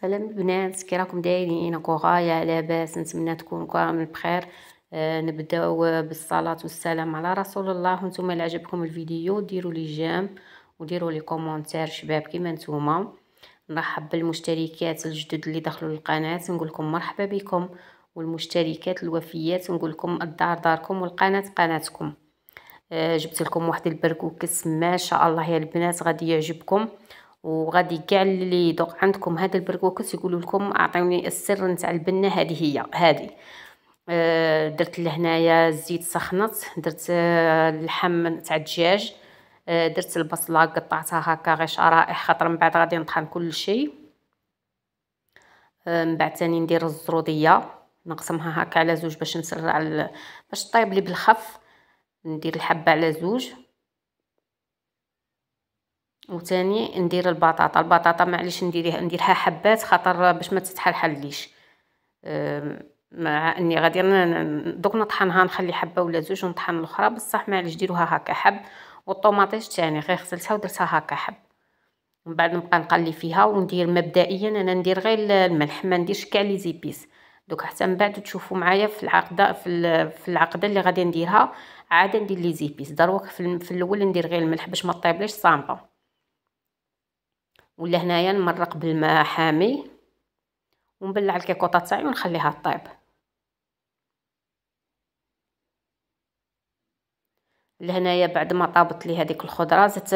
سلام البنات كي راكم دايرين اكو غايا لاباس نتمنى تكونوا كامل بخير آه نبداو بالصلاه والسلام على رسول الله وانتم اللي عجبكم الفيديو ديروا لي جيم وديروا لي كومونتير شباب كيما نتوما نرحب بالمشتركات الجدد اللي دخلوا للقناه نقول لكم مرحبا بكم والمشتركات الوفيات نقول لكم الدار داركم والقناه قناتكم آه جبت لكم واحد البركوكس ما شاء الله يا البنات غادي يعجبكم وغادي كاع اللي دوق عندكم هذا البركوكس يقولوا لكم اعطوني السر نتاع البنه هذه هي هذه آه، درت لهنايا الزيت سخنت درت آه، اللحم تاع الدجاج آه، درت البصله قطعتها هكا غير شرائح خاطر من بعد غادي نطحن كل شيء من بعد ثاني ندير الزروديه نقسمها هكا على زوج باش نسرع باش طيب لي بالخف ندير الحبه على زوج وثاني ندير البطاطا البطاطا معليش نديرها نديرها حبات خاطر باش ما تتحلحلليش مع اني غادي دوك نطحنها نخلي حبه ولا زوج ونطحن الاخرى بصح معليش ديروها هكا حب والطوماطيش تاني غير غسلتها ودرتها هكا حب من بعد نبقى نقلي فيها وندير مبدئيا انا ندير غير الملح ما نديرش كاع لي زيبيس دوك حتى من بعد تشوفوا معايا في العقده في, في العقده اللي غادي نديرها عاد ندير لي زيبيس دروك في الاول ندير غير الملح باش ما طيبليش صامبه ولا هنايا نمرق بالماء حامي ونبلع الكيكوطه تاعي ونخليها طيب لهنايا بعد ما طابت لي هذيك الخضره زدت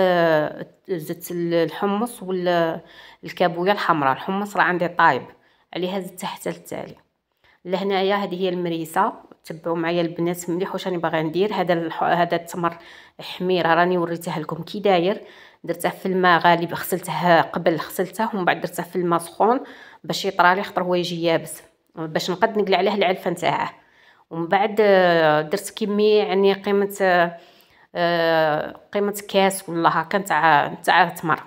زدت الحمص والكابويا الحمراء الحمص راه عندي طايب عليها زدت حتى التالي لهنايا هذه هي المريسه تبعوا معايا البنات مليح واش راني باغا ندير هذا هذا التمر حمير راني وريته لكم كي داير درته في الماء غالب غسلته قبل غسلته ومن بعد درته في الماء سخون باش يطرالي خطر هو يجي يابس باش نقد نقلع عليه العلفه نتاعه ومن بعد آه، درت كمية يعني قيمة آه، آه، قيمة كاس ولا هكا نتاع نتاع تمر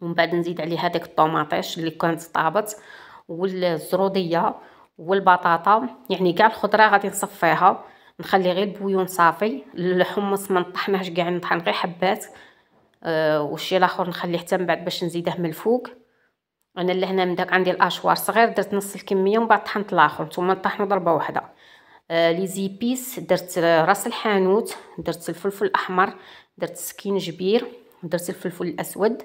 ومن بعد نزيد عليه هذاك الطوماطيش اللي كانت طابت والزرودية والبطاطا يعني كاع الخضرة غادي نصفيها نخلي غير البويون صافي الحمص ما نطحناش كاع نطحن غير حبات آه والشيء الاخر نخليه حتى من بعد باش نزيده من الفوق انا لهنا من داك عندي الاشوار صغير درت نص الكميه ومن بعد طحنت الاخر ثم نطحنو ضربه واحده آه لي زيبيس درت راس الحانوت درت الفلفل الاحمر درت سكينجبير درت الفلفل الاسود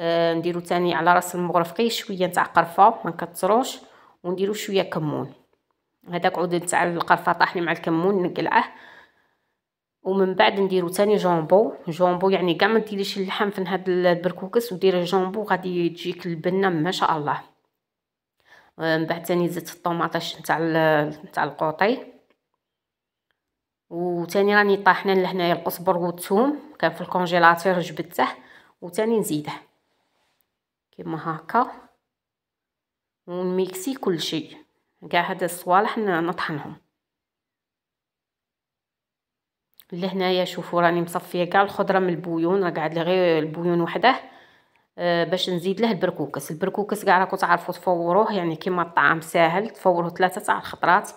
آه، نديرو تاني على راس المغرف غير شويه نتاع قرفه ما نكثروش ونديرو شويه كمون هذاك عود نتاع القرفه طاحني مع الكمون نقلعه ومن بعد نديرو تاني جامبو جامبو يعني كاع ما ديريش اللحم في هاد البركوكس ودير الجامبو غادي تجيك البنه ما شاء الله آه، من بعد تاني زدت الطوماطيش نتاع نتاع القوطي وثاني راني طاحنا لهنايا القزبر والثوم كان في الكونجيلاتور جبدته وثاني نزيده كيما هكا ونميكسي كلشي كاع هاد الصوالح نطحنهم بالله هنايا شوفوا راني مصفيه كاع الخضره من البويون راه قاعد لي غير البويون وحده آه باش نزيد له البركوكس البركوكس كاع راكم تعرفوا تفوروه يعني كيما الطعام ساهل تفوروه ثلاثه تاع الخطرات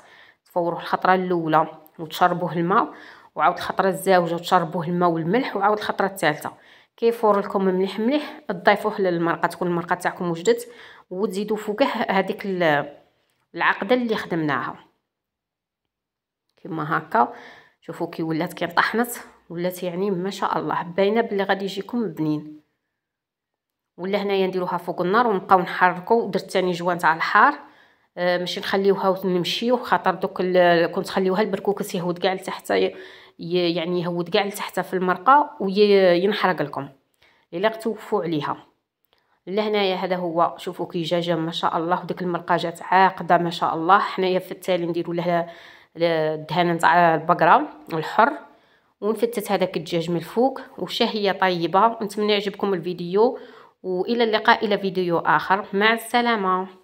تفوروه الخطره الاولى وتشربوه الماء وعاود الخطره الزاوجه وتشربوه الماء والملح وعاود الخطره الثالثه كيفور لكم مليح مليح تضيفوه للمرقه تكون المرقه تاعكم وجدت وتزيدوا فوقه هذيك العقده اللي خدمناها كما هكا شوفوا كي ولات طحنت ولات يعني ما شاء الله باينه بلي غادي يجيكم بنين ولا هنايا نديروها فوق النار ونبقاو نحركو درت ثاني جوان تاع الحار آه، ماشي نخليوها ونمشيو خاطر دوك كنت خليوها البركوكس يهود كاع لتحت يعني يهود كاع لتحت في المرقه وينحرق لكم الا غتوقفوا عليها لهنايا هذا هو شوفوا كي جا ما شاء الله وديك المرقه جات عاقده ما شاء الله حنايا في التالي نديروا لها الدهانه نتاع البقره الحر ونفتت هذاك الدجاج من الفوق وشهيه طيبه نتمنى يعجبكم الفيديو والى اللقاء الى فيديو اخر مع السلامه